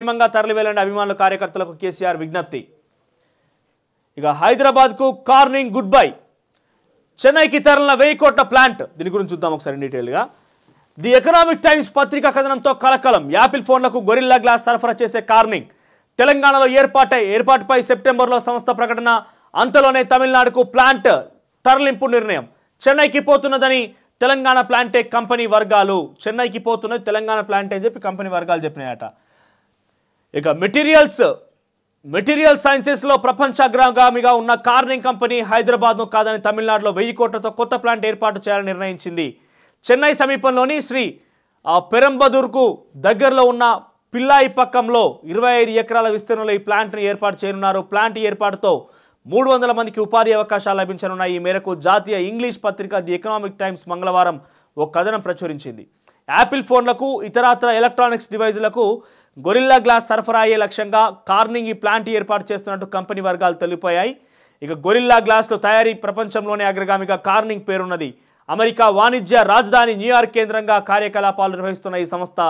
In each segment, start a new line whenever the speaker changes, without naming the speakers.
క్షేమంగా తరలివెళ్లండి అభిమానుల కార్యకర్తలకు కేసీఆర్ విజ్ఞప్తి ఇక హైదరాబాద్కు కార్నింగ్ గుడ్ బై చెన్నైకి తరలిన వెయ్యి కోట్ల ప్లాంట్ దీని గురించి చూద్దాం ఒకసారి డీటెయిల్గా ది ఎకనామిక్ టైమ్స్ పత్రికా కథనంతో కలకలం యాపిల్ ఫోన్లకు గొరిల్లా గ్లాస్ సరఫరా చేసే కార్నింగ్ తెలంగాణలో ఏర్పాటై ఏర్పాటుపై సెప్టెంబర్లో సంస్థ ప్రకటన అంతలోనే తమిళనాడుకు ప్లాంట్ తరలింపు నిర్ణయం చెన్నైకి పోతున్నదని తెలంగాణ ప్లాంటే కంపెనీ వర్గాలు చెన్నైకి పోతున్నది తెలంగాణ ప్లాంటే అని చెప్పి కంపెనీ వర్గాలు చెప్పినాయట ఇక మెటీరియల్స్ మెటీరియల్ సైన్సెస్లో ప్రపంచ అగ్రగామిగా ఉన్న కార్నింగ్ కంపెనీ హైదరాబాద్ను కాదని తమిళనాడులో వెయ్యి కోట్లతో కొత్త ప్లాంట్ ఏర్పాటు చేయాలని నిర్ణయించింది చెన్నై సమీపంలోని శ్రీ పెరంబదూర్కు దగ్గరలో ఉన్న పిల్లాయి పక్కంలో ఇరవై ఐదు ఎకరాల విస్తీర్ణంలో ఈ ప్లాంట్ను ఏర్పాటు చేయనున్నారు ప్లాంట్ ఏర్పాటుతో మూడు వందల మందికి ఉపాధి అవకాశాలు లభించనున్నాయి ఈ మేరకు జాతీయ ఇంగ్లీష్ పత్రిక ది ఎకనామిక్ టైమ్స్ మంగళవారం ఓ కథనం ప్రచురించింది యాపిల్ ఫోన్లకు ఇతరత్ర ఎలక్ట్రానిక్స్ డివైజులకు గొరిల్లా గ్లాస్ సరఫరా అయ్యే లక్ష్యంగా కార్నింగ్ ఈ ప్లాంట్ ఏర్పాటు చేస్తున్నట్టు కంపెనీ వర్గాలు తెలిపోయాయి ఇక గొరిల్లా గ్లాస్లో తయారీ ప్రపంచంలోనే అగ్రగామిగా కార్నింగ్ పేరున్నది అమెరికా వాణిజ్య రాజధాని న్యూయార్క్ కేంద్రంగా కార్యకలాపాలు నిర్వహిస్తున్న ఈ సంస్థ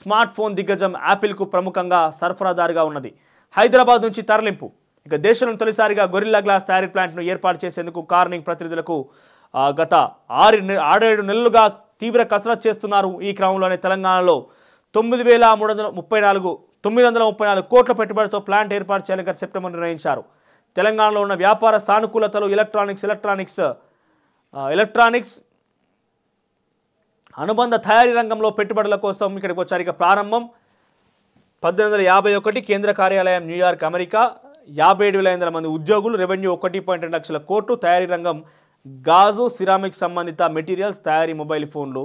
స్మార్ట్ ఫోన్ దిగ్గజం యాపిల్కు ప్రముఖంగా సరఫరాదారుగా ఉన్నది హైదరాబాద్ నుంచి తరలింపు ఇక దేశంలో తొలిసారిగా గొరిల్లా గ్లాస్ తయారీ ప్లాంట్ను ఏర్పాటు చేసేందుకు కార్నింగ్ ప్రతినిధులకు గత ఆరు ఆరేడు నెలలుగా తీవ్ర కసరత్ చేస్తున్నారు ఈ క్రమంలోనే తెలంగాణలో తొమ్మిది వేల మూడు వందల ముప్పై నాలుగు తొమ్మిది వందల ముప్పై నాలుగు కోట్ల పెట్టుబడితో ప్లాంట్ ఏర్పాటు చేయాలని సెప్టెంబర్ నిర్ణయించారు తెలంగాణలో ఉన్న వ్యాపార సానుకూలతలు ఎలక్ట్రానిక్స్ ఎలక్ట్రానిక్స్ ఎలక్ట్రానిక్స్ అనుబంధ తయారీ రంగంలో పెట్టుబడుల కోసం ఇక్కడికి వచ్చారు ఇక ప్రారంభం పద్దెనిమిది వందల యాభై ఒకటి కేంద్ర కార్యాలయం న్యూయార్క్ అమెరికా యాభై ఏడు వేల ఎనిమిది మంది ఉద్యోగులు రెవెన్యూ ఒకటి పాయింట్ రెండు లక్షల కోట్లు తయారీ రంగం గాజు సిరామిక్ సంబంధిత మెటీరియల్స్ తయారీ మొబైల్ ఫోన్లు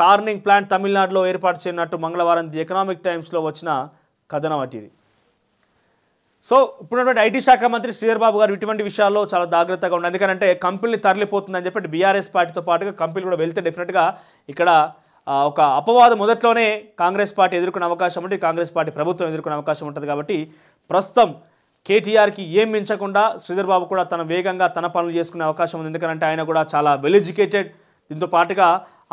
కార్నింగ్ ప్లాంట్ తమిళనాడులో ఏర్పాటు చేయనట్టు మంగళవారం ది ఎకనామిక్ టైమ్స్లో వచ్చిన కథనం ఇది సో ఇప్పుడున్నటువంటి ఐటీ శాఖ మంత్రి శ్రీధర్ బాబు గారు ఇటువంటి విషయాల్లో చాలా జాగ్రత్తగా ఉండాలి ఎందుకంటే కంపెనీ తరలిపోతుందని చెప్పి బీఆర్ఎస్ పార్టీతో పాటుగా కంపెనీలు కూడా వెళ్తే డెఫినెట్గా ఇక్కడ ఒక అపవాదం మొదట్లోనే కాంగ్రెస్ పార్టీ ఎదుర్కొనే అవకాశం ఉంటుంది కాంగ్రెస్ పార్టీ ప్రభుత్వం ఎదుర్కొనే అవకాశం ఉంటుంది కాబట్టి ప్రస్తుతం కేటీఆర్కి ఏం మించకుండా శ్రీధర్ బాబు కూడా తన వేగంగా తన పనులు చేసుకునే అవకాశం ఉంది ఎందుకంటే ఆయన కూడా చాలా వెల్ ఎడ్యుకేటెడ్ దీంతో పాటుగా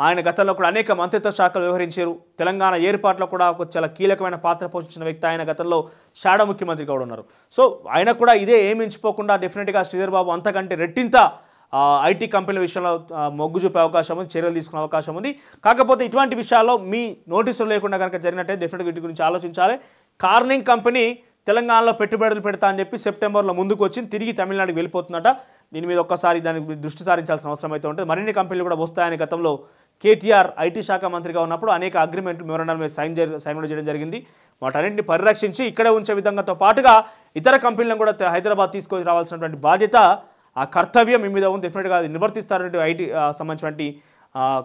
ఆయన గతంలో కూడా అనేక మంత్రిత్వ శాఖలు వ్యవహరించారు తెలంగాణ ఏర్పాట్లో కూడా ఒక చాలా కీలకమైన పాత్ర పోషించిన వ్యక్తి ఆయన గతంలో షాడో ముఖ్యమంత్రి కూడా ఉన్నారు సో ఆయన కూడా ఇదే ఏం ఎంచుకోకుండా డెఫినెట్గా శ్రీధర్ బాబు అంతకంటే రెట్టింత ఐటీ కంపెనీల విషయంలో మొగ్గు చూపే అవకాశం ఉంది చర్యలు తీసుకునే అవకాశం ఉంది కాకపోతే ఇటువంటి విషయాల్లో మీ నోటీసులు లేకుండా కనుక జరిగినట్టే డెఫినెట్గా వీటి గురించి ఆలోచించాలి కార్నింగ్ కంపెనీ తెలంగాణలో పెట్టుబడులు పెడతా అని చెప్పి సెప్టెంబర్లో ముందుకు వచ్చి తిరిగి తమిళనాడుకి వెళ్ళిపోతుందట దీని మీద ఒక్కసారి దానికి దృష్టి సారించాల్సిన అవసరం అయితే ఉంటుంది మరిన్ని కంపెనీలు కూడా వస్తాయని గతంలో కేటీఆర్ ఐటీ శాఖ మంత్రిగా ఉన్నప్పుడు అనేక అగ్రిమెంట్ మెమోరాండాల మీద సైన్ సైన్ చేయడం జరిగింది వాటన్నింటిని పరిరక్షించి ఇక్కడే ఉంచే విధంగాతో పాటుగా ఇతర కంపెనీలను కూడా హైదరాబాద్ తీసుకొని రావాల్సినటువంటి బాధ్యత ఆ కర్తవ్యం మీ మీద ఉంది డెఫినెట్గా అది నిర్వర్తిస్తారంటే ఐటీ సంబంధించినటువంటి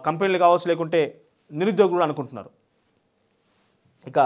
కంపెనీలు కావచ్చు లేకుంటే నిరుద్యోగులు అనుకుంటున్నారు ఇక